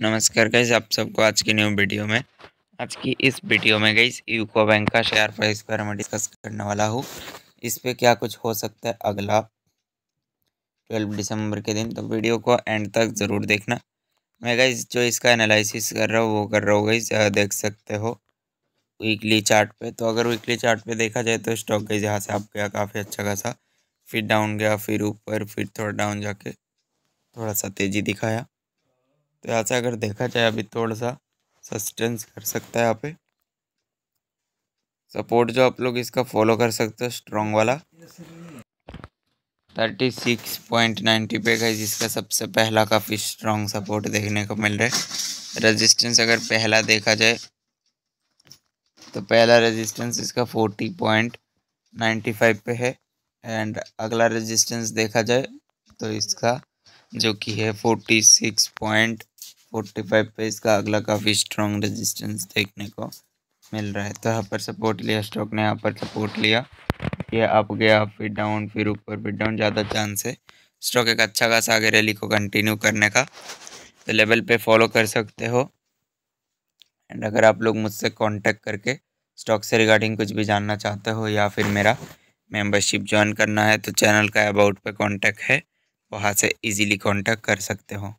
नमस्कार गईज आप सबको आज की न्यू वीडियो में आज की इस वीडियो में गई यूको बैंक का शेयर प्राइस पर मैं डिस्कस करने वाला हूँ इस पर क्या कुछ हो सकता है अगला ट्वेल्व दिसंबर के दिन तो वीडियो को एंड तक ज़रूर देखना मैं गई जो इसका एनालिसिस कर रहा हूँ वो कर रहा हूँ गई देख सकते हो वीकली चार्ट पे तो अगर वीकली चार्ट पे देखा जाए तो स्टॉक गई जहाँ से आप गया काफ़ी अच्छा खासा फिर डाउन गया फिर ऊपर फिर थोड़ा डाउन जाके थोड़ा सा तेज़ी दिखाया तो यहाँ से अगर देखा जाए अभी थोड़ा सा सस्टेंस कर सकता है यहाँ पे सपोर्ट जो आप लोग इसका फॉलो कर सकते हो स्ट्रॉन्ग वाला थर्टी सिक्स पॉइंट नाइन्टी पे का जिसका सबसे पहला काफ़ी स्ट्रॉन्ग सपोर्ट देखने को मिल रहा है रेजिस्टेंस अगर पहला देखा जाए तो पहला रेजिस्टेंस इसका फोर्टी पॉइंट नाइन्टी फाइव पे है एंड अगला रेजिस्टेंस देखा जाए तो इसका जो कि है forty six point forty five पे इसका अगला काफ़ी स्ट्रॉन्ग रेजिस्टेंस देखने को मिल रहा है तो यहाँ पर सपोर्ट लिया स्टॉक ने यहाँ पर सपोर्ट लिया ये अप गया फिर डाउन फिर ऊपर फिर डाउन ज़्यादा चांस है स्टॉक एक अच्छा खासा आगे रैली को कंटिन्यू करने का तो लेवल पे फॉलो कर सकते हो एंड अगर आप लोग मुझसे कांटेक्ट करके स्टॉक से रिगार्डिंग कुछ भी जानना चाहते हो या फिर मेरा मेंबरशिप ज्वाइन करना है तो चैनल का अबाउट पे कांटेक्ट है वहाँ से इजीली कांटेक्ट कर सकते हो